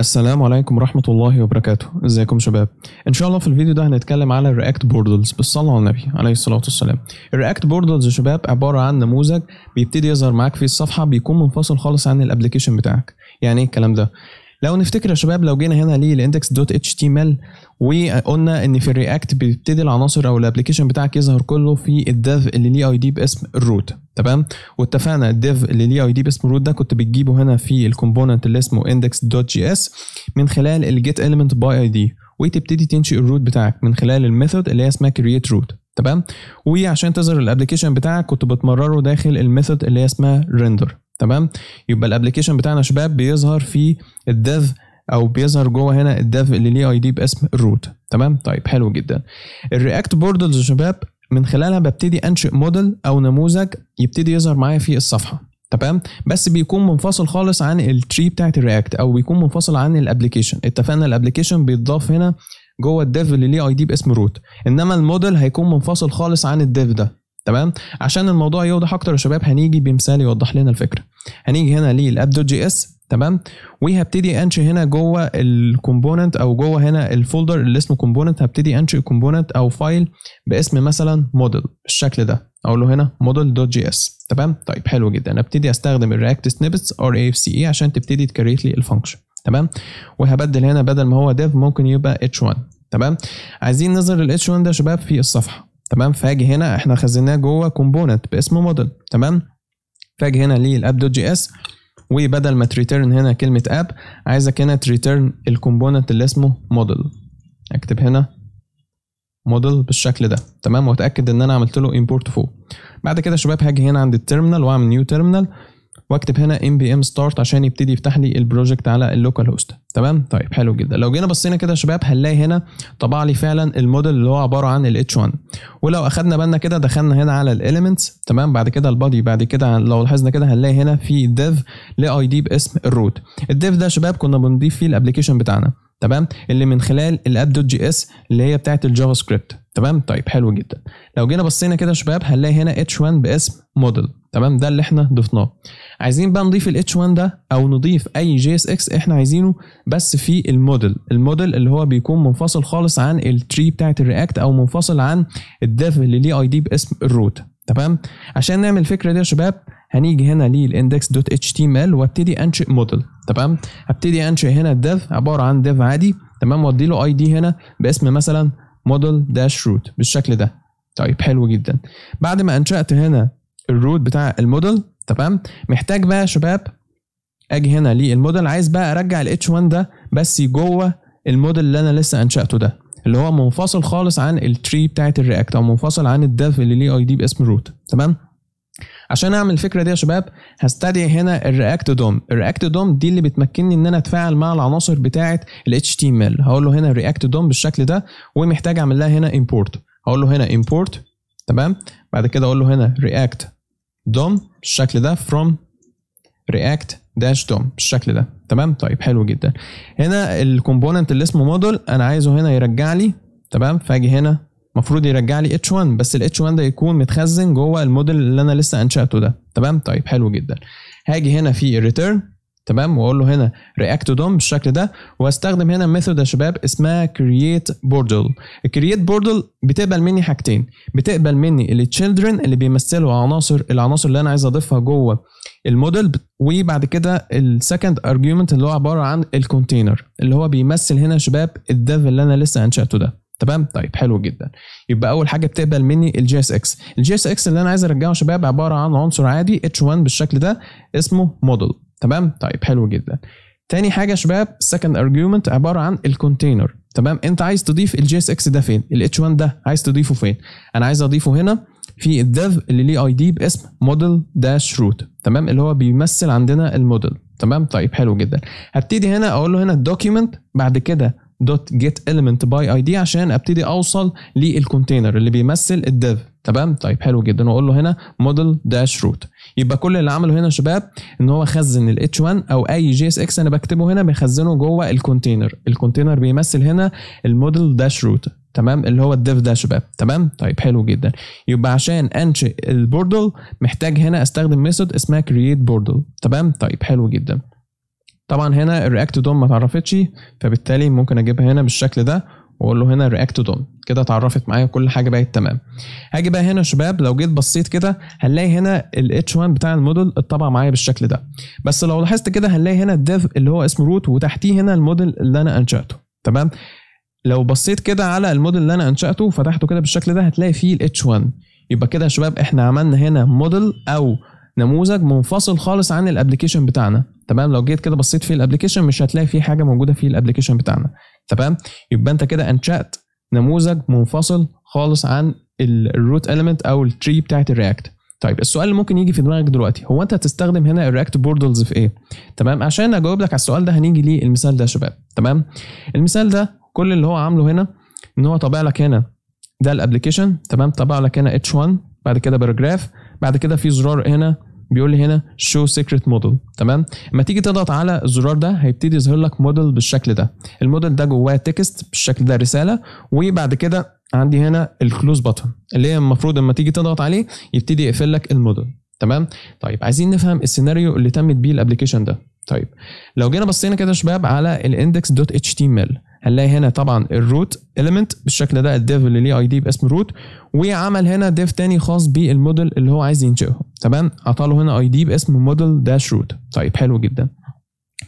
السلام عليكم ورحمة الله وبركاته ازيكم شباب ان شاء الله في الفيديو ده هنتكلم على الرياكت بوردلز بالصلاة على النبي عليه الصلاة والسلام الرياكت بوردلز يا شباب عبارة عن نموذج بيبتدي يظهر معاك في الصفحة بيكون منفصل خالص عن الابلكيشن بتاعك يعني ايه الكلام ده لو نفتكر يا شباب لو جينا هنا للاندكس دوت اتش تي ام ال وقلنا ان في الرياكت بيبتدي العناصر او الابلكيشن بتاعك يظهر كله في الديف اللي ليه اي دي باسم الروت تمام واتفقنا الديف اللي ليه اي دي باسم الروت ده كنت بتجيبه هنا في الكومبوننت اللي اسمه اندكس دوت جي اس من خلال الجيت element باي اي دي وتبتدي تنشئ الروت بتاعك من خلال الميثود اللي هي اسمها كرييت روت تمام وعشان تظهر الابلكيشن بتاعك كنت بتمرره داخل الميثود اللي هي اسمها render تمام يبقى الابلكيشن بتاعنا شباب بيظهر في الديف او بيظهر جوه هنا الديف اللي ليه اي دي باسم الروت تمام طيب حلو جدا الرياكت بوردلز شباب من خلالها ببتدي انشئ موديل او نموذج يبتدي يظهر معايا في الصفحه تمام بس بيكون منفصل خالص عن التري بتاعت الرياكت او بيكون منفصل عن الابلكيشن اتفقنا الابلكيشن بيتضاف هنا جوه الديف اللي ليه اي دي باسم روت انما الموديل هيكون منفصل خالص عن الديف ده تمام عشان الموضوع يوضح اكتر يا شباب هنيجي بمثال يوضح لنا الفكره هنيجي هنا للاب دوت جي اس تمام وهبتدي انشئ هنا جوه الكومبوننت او جوه هنا الفولدر اللي اسمه كومبوننت هبتدي انشئ كومبوننت او فايل باسم مثلا موديل بالشكل ده اقول له هنا موديل دوت جي اس تمام طيب حلو جدا ابتدي استخدم الرياكت سنيبتس ار اي اف سي اي عشان تبتدي تكريت لي الفانكشن تمام وهبدل هنا بدل ما هو ديف ممكن يبقى اتش 1 تمام عايزين نظهر الاتش 1 ده يا شباب في الصفحه تمام فاجي هنا احنا خزناه جوه كومبوننت باسم موديل تمام فاجي هنا ليه الاب دوت جي اس وبدل ما تريتيرن هنا كلمه اب عايزك هنا تريتيرن الكومبوننت اللي اسمه موديل اكتب هنا موديل بالشكل ده تمام واتاكد ان انا عملت له امبورت فوق بعد كده شباب هاجي هنا عند التيرمينال واعمل نيو تيرمينال واكتب هنا ام بي ام ستارت عشان يبتدي يفتح لي البروجكت على اللوكال هوست تمام طيب حلو جدا لو جينا بصينا كده يا شباب هنلاقي هنا طبع لي فعلا الموديل اللي هو عباره عن الاتش 1 ولو اخدنا بالنا كده دخلنا هنا على الاليمنتس تمام بعد كده البادي بعد كده لو لاحظنا كده هنلاقي هنا في ديف لاي دي باسم الروت الديف ده شباب كنا بنضيف فيه الابلكيشن بتاعنا تمام اللي من خلال الاب دوت جي اس اللي هي بتاعت الجافا سكريبت تمام طيب حلو جدا لو جينا بصينا كده شباب هنلاقي هنا اتش 1 باسم موديل تمام ده اللي احنا ضفناه عايزين بقى نضيف الاتش 1 ده او نضيف اي جي اس اكس احنا عايزينه بس في الموديل الموديل اللي هو بيكون منفصل خالص عن التري بتاعه الرياكت او منفصل عن الديف اللي ليه اي دي باسم الروت تمام عشان نعمل الفكره دي يا شباب هنيجي هنا للاندكس دوت اتش تي ام ال وابتدي انشئ موديل تمام هبتدي انشئ هنا الديف عباره عن ديف عادي تمام وادي له اي دي هنا باسم مثلا موديل داش روت بالشكل ده طيب حلو جدا بعد ما انشات هنا الروت بتاع الموديل تمام محتاج بقى يا شباب اجي هنا للموديل عايز بقى ارجع ال H1 ده بس جوه الموديل اللي انا لسه انشاته ده اللي هو منفصل خالص عن التري بتاعت الرياكت او منفصل عن الدف اللي ليه اي دي باسم روت تمام عشان اعمل الفكره دي يا شباب هستدعي هنا الرياكت دوم الرياكت دوم دي اللي بتمكنني ان انا اتفاعل مع العناصر بتاعه ال HTML هقول له هنا رياكت دوم بالشكل ده ومحتاج اعمل لها هنا امبورت هقول له هنا امبورت تمام بعد كده اقول له هنا رياكت دوم بالشكل ده from رياكت داش دوم بالشكل ده تمام طيب حلو جدا هنا الكومبوننت اللي اسمه موديل انا عايزه هنا يرجع لي تمام فاجي هنا المفروض يرجع لي اتش 1 بس الاتش 1 ده يكون متخزن جوه الموديل اللي انا لسه انشاته ده تمام طيب حلو جدا هاجي هنا في الريتيرن تمام واقول له هنا رياكت دوم بالشكل ده واستخدم هنا ميثود يا شباب اسمها كرييت بوردل الكرييت بوردل بتقبل مني حاجتين بتقبل مني التشيلدرن اللي بيمثلوا عناصر العناصر اللي انا عايز اضيفها جوه الموديل وبعد كده السكند ارجيومنت اللي هو عباره عن الكونتينر اللي هو بيمثل هنا يا شباب الديف اللي انا لسه انشاته ده تمام طيب حلو جدا يبقى اول حاجه بتقبل مني الجي اس اكس الجي اس اكس اللي انا عايز ارجعه شباب عباره عن عنصر عادي اتش 1 بالشكل ده اسمه موديل تمام طيب حلو جدا تاني حاجه شباب السكند ارجيومنت عباره عن الكونتينر تمام انت عايز تضيف الجي اس اكس ده فين الاتش 1 ده عايز تضيفه فين انا عايز اضيفه هنا في الديف اللي ليه اي دي باسم موديل داش روت تمام اللي هو بيمثل عندنا الموديل تمام طيب حلو جدا هبتدي هنا اقول له هنا الدوكيومنت بعد كده دوت جيت element باي اي دي عشان ابتدي اوصل للكونتينر اللي بيمثل الديف تمام طيب حلو جدا واقول له هنا موديل داش روت يبقى كل اللي عمله هنا يا شباب ان هو خزن ال h1 او اي جي اس اكس انا بكتبه هنا بيخزنه جوه الكونتينر الكونتينر بيمثل هنا الموديل داش روت تمام اللي هو الديف ده شباب تمام طيب حلو جدا يبقى عشان انشئ البوردل محتاج هنا استخدم ميثود اسمها كرييت بوردل تمام طيب حلو جدا طبعا هنا الرياكت دوم ما اتعرفتش فبالتالي ممكن اجيبها هنا بالشكل ده واقول له هنا رياكت دوم كده اتعرفت معايا كل حاجه بقت تمام هاجي بقى هنا شباب لو جيت بصيت كده هنلاقي هنا الاتش 1 بتاع الموديل اتطبع معايا بالشكل ده بس لو لاحظت كده هنلاقي هنا الديف اللي هو اسمه روت وتحتيه هنا الموديل اللي انا انشاته تمام لو بصيت كده على الموديل اللي انا انشاته وفتحته كده بالشكل ده هتلاقي فيه الاتش 1 يبقى كده يا شباب احنا عملنا هنا موديل او نموذج منفصل خالص عن الابلكيشن بتاعنا تمام لو جيت كده بصيت في الابلكيشن مش هتلاقي في حاجه موجوده في الابلكيشن بتاعنا تمام يبقى انت كده انشات نموذج منفصل خالص عن الروت اليمنت او التري بتاعت الرياكت طيب السؤال اللي ممكن يجي في دماغك دلوقتي هو انت هتستخدم هنا الرياكت بوردلز في ايه تمام عشان اجاوب لك على السؤال ده هنيجي ليه المثال ده يا شباب تمام المثال ده كل اللي هو عامله هنا ان هو طابع لك هنا ده الابلكيشن تمام طابع لك هنا اتش 1 بعد كده باراجراف بعد كده في زرار هنا بيقول لي هنا شو سيكريت موديل تمام لما تيجي تضغط على الزرار ده هيبتدي يظهر لك موديل بالشكل ده الموديل ده جواه تكست بالشكل ده رساله وبعد كده عندي هنا الكلوز بتن اللي هي المفروض لما تيجي تضغط عليه يبتدي يقفل لك الموديل تمام طيب عايزين نفهم السيناريو اللي تمت بيه الابلكيشن ده طيب لو جينا بصينا كده يا شباب على الاندكس دوت اتش تي ام ال هنلاقي هنا طبعا الروت ايليمنت بالشكل ده الديف اللي ليه اي دي باسم روت وعمل هنا ديف تاني خاص بالموديل اللي هو عايز ينشئه تمام عطاله هنا اي دي باسم موديل داش روت طيب حلو جدا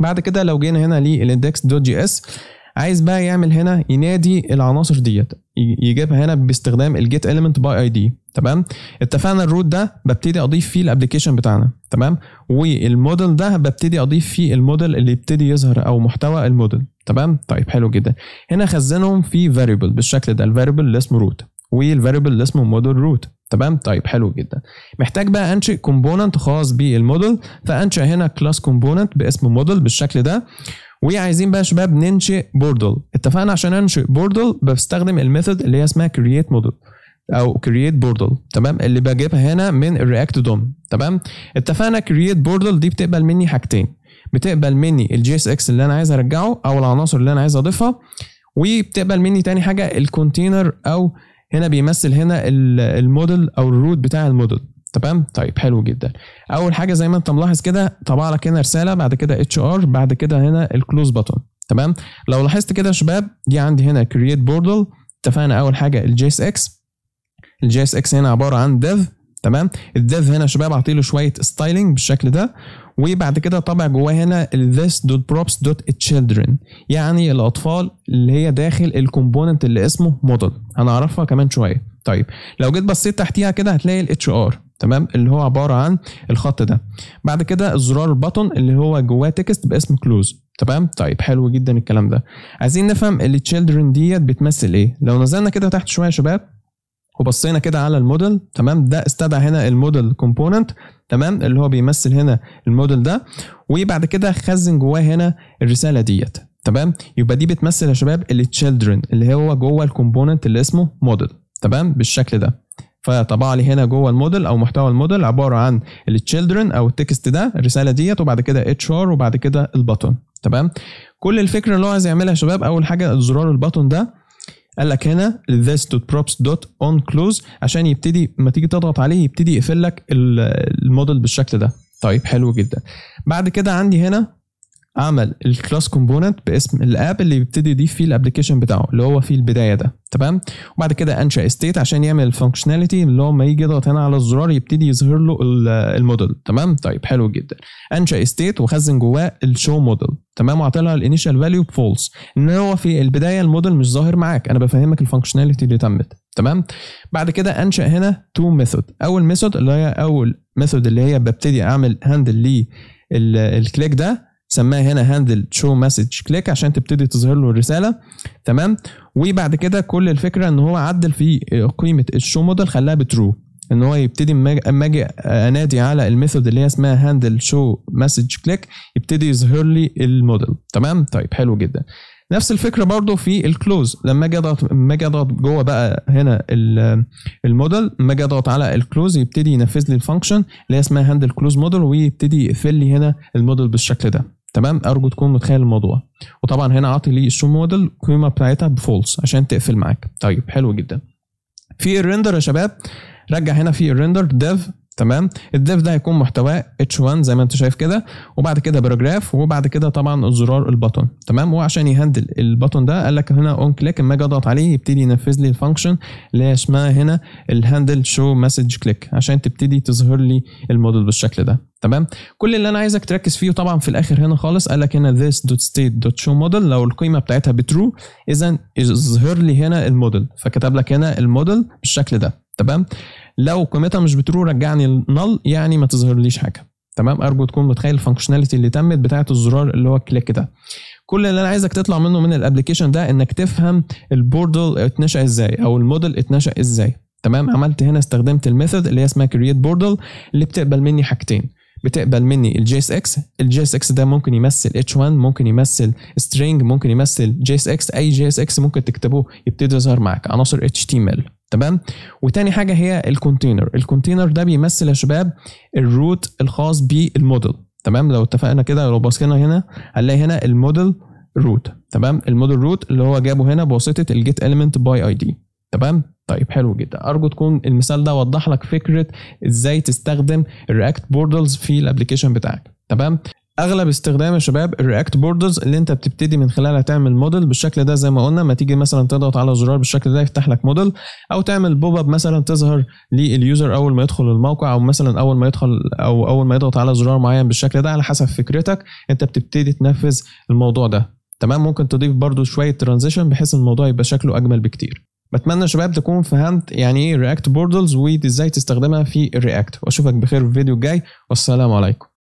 بعد كده لو جينا هنا للاندكس دوت جي اس عايز بقى يعمل هنا ينادي العناصر ديت يجيبها هنا باستخدام الجيت ايليمنت باي اي دي تمام اتفقنا الروت ده ببتدي اضيف فيه الابلكيشن بتاعنا تمام والموديل ده ببتدي اضيف فيه الموديل اللي يبتدي يظهر او محتوى الموديل تمام طيب حلو جدا هنا خزنهم في فاريبل بالشكل ده الفاريبل اللي اسمه روت والفاريبل اللي اسمه موديل روت تمام طيب حلو جدا محتاج بقى انشئ كومبوننت خاص بالموديل فانشئ هنا كلاس كومبوننت باسم موديل بالشكل ده وعايزين بقى شباب ننشئ بوردل اتفقنا عشان انشئ بوردل بستخدم الميثود اللي هي اسمها كرييت موديل او كرييت بوردل تمام اللي بجيبها هنا من الرياكت دوم تمام اتفقنا كرييت بوردل دي بتقبل مني حاجتين بتقبل مني الجي اس اكس اللي انا عايز ارجعه او العناصر اللي انا عايز اضيفها وبتقبل مني تاني حاجه الكونتينر او هنا بيمثل هنا الموديل او الروت بتاع الموديل تمام طيب حلو جدا اول حاجه زي ما انت ملاحظ كده طبع لك هنا رساله بعد كده اتش ار بعد كده هنا الكلوز بتون تمام لو لاحظت كده يا شباب دي عندي هنا كرييت بوردل اتفقنا اول حاجه الجي اس اكس الجي اس اكس هنا عباره عن ديف تمام الديف هنا شباب اعطي له شويه ستايلنج بالشكل ده وبعد كده طبع جواه هنا this dot props dot children يعني الاطفال اللي هي داخل الكومبوننت اللي اسمه موديل هنعرفها كمان شويه طيب لو جيت بصيت تحتيها كده هتلاقي الاتش ار تمام اللي هو عباره عن الخط ده بعد كده الزرار البطن اللي هو جواه تكست باسم كلوز تمام طيب حلو جدا الكلام ده عايزين نفهم التشيلدرن ديت بتمثل ايه لو نزلنا كده تحت شويه يا شباب وبصينا كده على الموديل تمام ده استدعى هنا الموديل كومبوننت تمام اللي هو بيمثل هنا الموديل ده وبعد كده خزن جواه هنا الرساله ديت تمام يبقى دي بتمثل يا شباب التشيلدرن اللي هو جوه الكومبوننت اللي اسمه موديل تمام بالشكل ده فطبع لي هنا جوه الموديل او محتوى الموديل عباره عن التشيلدرن او التكست ده الرساله ديت وبعد كده اتش ار وبعد كده البطن تمام كل الفكره اللي هو عايز يعملها يا شباب اول حاجه زرار البطن ده قال لك هنا this dot props dot on close عشان يبتدي لما تيجي تضغط عليه يبتدي يقفل لك الموديل بالشكل ده طيب حلو جدا بعد كده عندي هنا عمل الكلاس كومبوننت باسم الاب اللي بيبتدي يضيف فيه الابلكيشن بتاعه اللي هو في البدايه ده تمام وبعد كده انشا استيت عشان يعمل الفانكشناليتي اللي هو لما يجي يضغط هنا على الزرار يبتدي يظهر له الموديل تمام طيب حلو جدا انشا استيت وخزن جواه الشو موديل تمام لها الانيشال فاليو فولس ان هو في البدايه الموديل مش ظاهر معاك انا بفهمك الفانكشناليتي اللي تمت تمام بعد كده انشا هنا تو ميثود اول ميثود اللي هي اول ميثود اللي هي ببتدي اعمل هاندل ليه الكليك ده سماه هنا هاندل شو مسج كليك عشان تبتدي تظهر له الرساله تمام وبعد كده كل الفكره ان هو عدل في قيمه الشو موديل خلاها بترو ان هو يبتدي اما اجي انادي على الميثود اللي هي اسمها هاندل شو مسج كليك يبتدي يظهر لي الموديل تمام طيب حلو جدا نفس الفكره برضو في الكلوز لما اجي اضغط لما اجي اضغط جوه بقى هنا الموديل لما اجي اضغط على الكلوز يبتدي ينفذ لي الفانكشن اللي هي اسمها هاندل كلوز موديل ويبتدي يقفل لي هنا الموديل بالشكل ده تمام ارجو تكون متخيل الموضوع وطبعا هنا عاطي لي السو موديل القيمه بتاعتها بفولس عشان تقفل معاك طيب حلو جدا في الريندر يا شباب رجع هنا في الريندر ديف تمام الديف ده هيكون محتواه اتش 1 زي ما انت شايف كده وبعد كده باراجراف وبعد كده طبعا الزرار البتون تمام وعشان يهندل البتون ده قال لك هنا اون كليك اما اجي اضغط عليه يبتدي ينفذ لي الفانكشن اللي هي اسمها هنا الهاندل شو مسج كليك عشان تبتدي تظهر لي الموديل بالشكل ده تمام كل اللي انا عايزك تركز فيه طبعا في الاخر هنا خالص قال لك هنا this dot state dot show model لو القيمه بتاعتها بترو اذا اظهر لي هنا الموديل فكتب لك هنا الموديل بالشكل ده تمام لو قيمتها مش بترو رجعني النل يعني ما تظهرليش حاجه تمام ارجو تكون متخيل الفانكشناليتي اللي تمت بتاعه الزرار اللي هو كليك ده كل اللي انا عايزك تطلع منه من الابلكيشن ده انك تفهم البوردل اتنشا ازاي او الموديل اتنشا ازاي تمام عملت هنا استخدمت الميثود اللي هي اسمها كرييت بوردل اللي بتقبل مني حاجتين بتقبل مني الجي اس اكس الجي اس اكس ده ممكن يمثل اتش 1 ممكن يمثل سترينج ممكن يمثل جي اس اكس اي جي اس اكس ممكن تكتبه يبتدي يظهر معاك عناصر اتش تي ام ال تمام وتاني حاجه هي الكونتينر الكونتينر ده بيمثل يا شباب الروت الخاص بالموديل تمام لو اتفقنا كده لو بصينا هنا هنلاقي هنا الموديل روت تمام الموديل روت اللي هو جابه هنا بواسطه الجيت اليمنت باي اي دي تمام طيب حلو جدا ارجو تكون المثال ده وضح لك فكره ازاي تستخدم الرياكت بوردلز في الابلكيشن بتاعك تمام اغلب استخدام يا شباب الرياكت بوردرز اللي انت بتبتدي من خلالها تعمل موديل بالشكل ده زي ما قلنا ما تيجي مثلا تضغط على زرار بالشكل ده يفتح لك موديل او تعمل بوب اب مثلا تظهر لليوزر اول ما يدخل الموقع او مثلا اول ما يدخل او اول ما يضغط على زرار معين بالشكل ده على حسب فكرتك انت بتبتدي تنفذ الموضوع ده تمام ممكن تضيف برضو شويه ترانزيشن بحيث الموضوع يبقى شكله اجمل بكتير بتمنى يا شباب تكون فهمت يعني ايه رياكت بوردلز وازاي تستخدمها في الرياكت واشوفك بخير في الفيديو الجاي والسلام عليكم